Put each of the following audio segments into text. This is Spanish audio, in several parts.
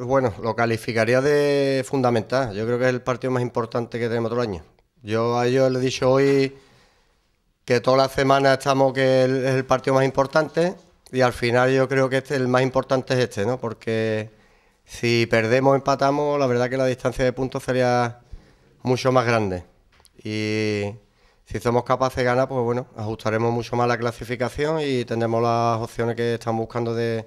Bueno, lo calificaría de fundamental. Yo creo que es el partido más importante que tenemos otro año. Yo a ellos les he dicho hoy que toda la semana estamos que es el partido más importante y al final yo creo que este, el más importante es este, ¿no? Porque si perdemos, o empatamos, la verdad que la distancia de puntos sería mucho más grande. Y si somos capaces de ganar, pues bueno, ajustaremos mucho más la clasificación y tendremos las opciones que estamos buscando de,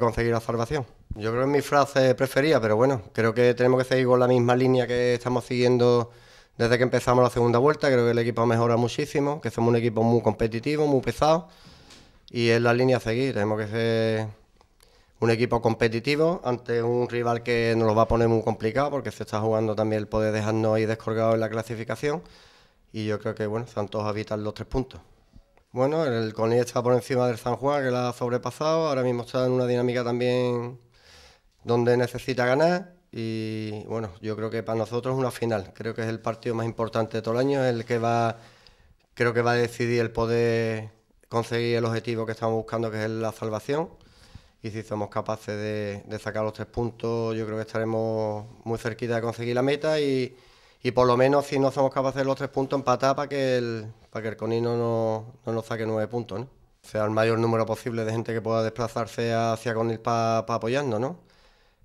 conseguir la salvación. Yo creo que es mi frase preferida, pero bueno, creo que tenemos que seguir con la misma línea que estamos siguiendo desde que empezamos la segunda vuelta. Creo que el equipo mejora muchísimo, que somos un equipo muy competitivo, muy pesado y es la línea a seguir. Tenemos que ser un equipo competitivo ante un rival que nos lo va a poner muy complicado porque se está jugando también el poder dejarnos ahí descolgados en la clasificación y yo creo que bueno, Santos evitar los tres puntos. Bueno, el Coni está por encima del San Juan, que la ha sobrepasado. Ahora mismo está en una dinámica también donde necesita ganar. Y bueno, yo creo que para nosotros es una final. Creo que es el partido más importante de todo el año, es el que va, creo que va a decidir el poder conseguir el objetivo que estamos buscando, que es la salvación. Y si somos capaces de, de sacar los tres puntos, yo creo que estaremos muy cerquita de conseguir la meta y, y por lo menos si no somos capaces de los tres puntos empatar para que el, para que el no, no nos saque nueve puntos, ¿no? O sea, el mayor número posible de gente que pueda desplazarse hacia Coni para apoyarnos, ¿no?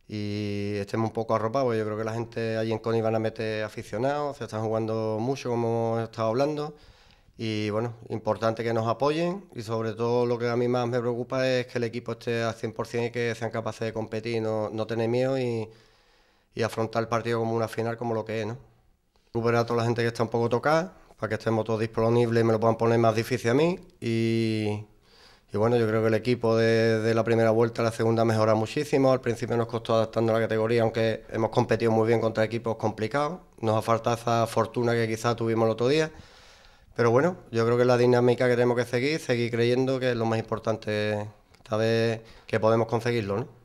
Y estemos un poco arropados, yo creo que la gente allí en Coni van a meter aficionados, se están jugando mucho como he estado hablando. Y bueno, importante que nos apoyen y sobre todo lo que a mí más me preocupa es que el equipo esté al 100% y que sean capaces de competir, no, no tener miedo y, y afrontar el partido como una final como lo que es, ¿no? recuperar a toda la gente que está un poco tocada, para que estemos todos disponibles y me lo puedan poner más difícil a mí. Y, bueno, yo creo que el equipo de, la primera vuelta a la segunda mejora muchísimo. Al principio nos costó adaptando la categoría, aunque hemos competido muy bien contra equipos complicados. Nos ha faltado esa fortuna que quizás tuvimos el otro día. Pero bueno, yo creo que es la dinámica que tenemos que seguir, seguir creyendo que es lo más importante esta vez que podemos conseguirlo, ¿no?